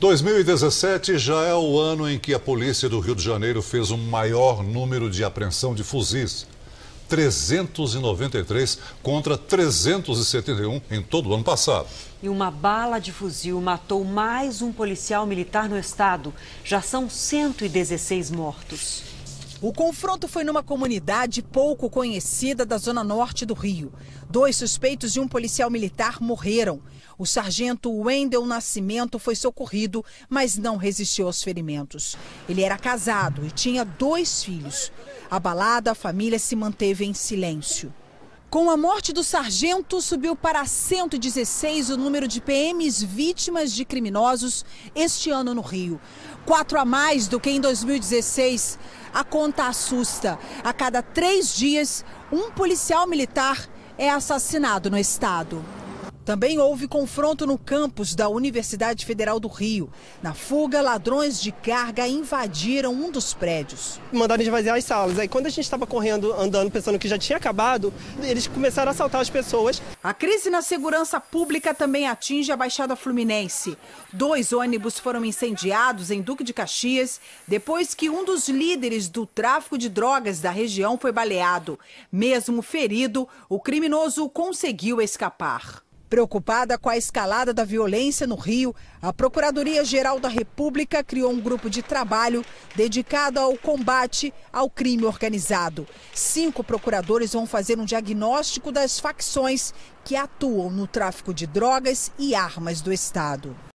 2017 já é o ano em que a polícia do Rio de Janeiro fez o um maior número de apreensão de fuzis. 393 contra 371 em todo o ano passado. E uma bala de fuzil matou mais um policial militar no estado. Já são 116 mortos. O confronto foi numa comunidade pouco conhecida da zona norte do Rio. Dois suspeitos e um policial militar morreram. O sargento Wendel Nascimento foi socorrido, mas não resistiu aos ferimentos. Ele era casado e tinha dois filhos. Abalada, a família se manteve em silêncio. Com a morte do sargento, subiu para 116 o número de PMs vítimas de criminosos este ano no Rio. Quatro a mais do que em 2016. A conta assusta. A cada três dias, um policial militar é assassinado no estado. Também houve confronto no campus da Universidade Federal do Rio. Na fuga, ladrões de carga invadiram um dos prédios. Mandaram esvaziar as salas. Aí, quando a gente estava correndo, andando, pensando que já tinha acabado, eles começaram a assaltar as pessoas. A crise na segurança pública também atinge a Baixada Fluminense. Dois ônibus foram incendiados em Duque de Caxias depois que um dos líderes do tráfico de drogas da região foi baleado. Mesmo ferido, o criminoso conseguiu escapar. Preocupada com a escalada da violência no Rio, a Procuradoria-Geral da República criou um grupo de trabalho dedicado ao combate ao crime organizado. Cinco procuradores vão fazer um diagnóstico das facções que atuam no tráfico de drogas e armas do Estado.